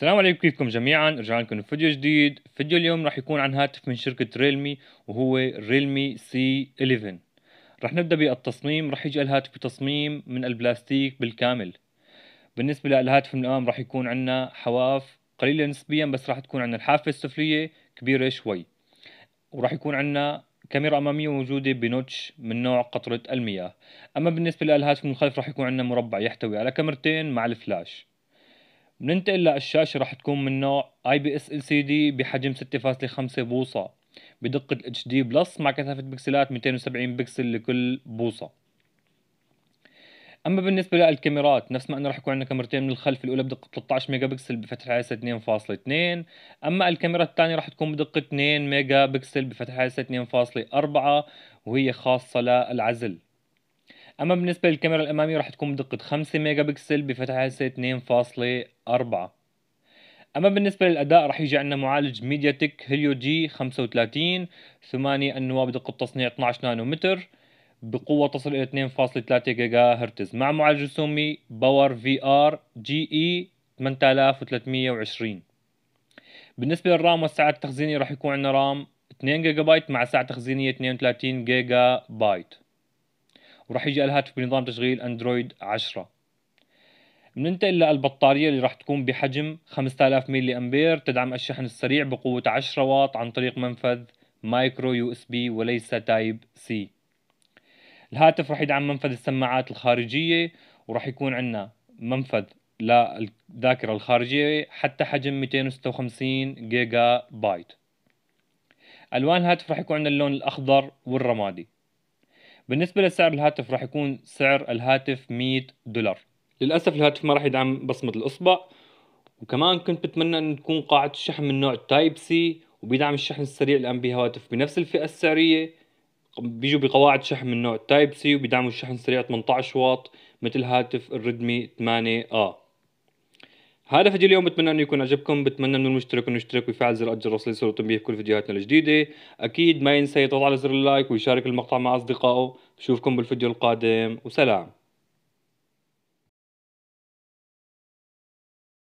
السلام عليكم كيفكم جميعا رجعنا لكم فيديو جديد فيديو اليوم راح يكون عن هاتف من شركة ريلمي وهو ريلمي سي 11 راح نبدأ بالتصميم راح يجي الهاتف بتصميم من البلاستيك بالكامل بالنسبة للهاتف من الأمام راح يكون عندنا حواف قليلة نسبيا بس راح تكون عندنا الحافة السفلية كبيرة شوي وراح يكون عندنا كاميرا أمامية موجودة بنوتش من نوع قطرة المياه أما بالنسبة للهاتف من الخلف راح يكون عندنا مربع يحتوي على كاميرتين مع الفلاش بننتقل للشاشة راح تكون من نوع اي بي اس ال سي دي بحجم 6.5 بوصة بدقة اتش دي بلس مع كثافة بكسلات 270 بكسل لكل بوصة اما بالنسبة للكاميرات نفس ما انه راح يكون عندنا كاميرتين من الخلف الاولى بدقة 13 ميجا بكسل بفتح عدسة 2.2 اما الكاميرا الثانية راح تكون بدقة 2 ميجا بكسل بفتح عدسة 2.4 وهي خاصة للعزل اما بالنسبه للكاميرا الاماميه راح تكون بدقه 5 ميجا بكسل بفتحه هسه 2.4 اما بالنسبه للاداء راح يجي عندنا معالج ميديا تك هيليو جي 35 ثماني النواه بدقه تصنيع 12 نانومتر بقوه تصل الى 2.3 جيجا هرتز مع معالج رسومي باور في ار جي اي 8320 بالنسبه للرام والسعه التخزينيه راح يكون عندنا رام 2 جيجا بايت مع سعه تخزينيه 32 جيجا بايت وراح يجي الهاتف بنظام تشغيل اندرويد 10 بننتقل للبطارية اللي راح تكون بحجم 5000 ملي امبير تدعم الشحن السريع بقوة 10 واط عن طريق منفذ مايكرو يو اس بي وليس تايب سي الهاتف راح يدعم منفذ السماعات الخارجية وراح يكون عندنا منفذ للذاكرة الخارجية حتى حجم 256 جيجا بايت الوان الهاتف راح يكون عندنا اللون الاخضر والرمادي بالنسبة لسعر الهاتف راح يكون سعر الهاتف 100 دولار للأسف الهاتف ما راح يدعم بصمة الإصبع وكمان كنت بتمنى أن تكون قاعدة الشحن من نوع تايب سي وبيدعم الشحن السريع الآن بهواتف بنفس الفئة السعرية بيجوا بقواعد شحن من نوع تايب سي وبيدعموا الشحن السريع 18 واط مثل هاتف الريدمي 8 اه هذا فيديو اليوم بتمنى انه يكون عجبكم بتمنى من المشترك انه يشترك ويفعل زر الجرس ليصيروا تنبيه كل فيديوهاتنا الجديده اكيد ما ينسى يضغط على زر اللايك ويشارك المقطع مع اصدقائه بشوفكم بالفيديو القادم وسلام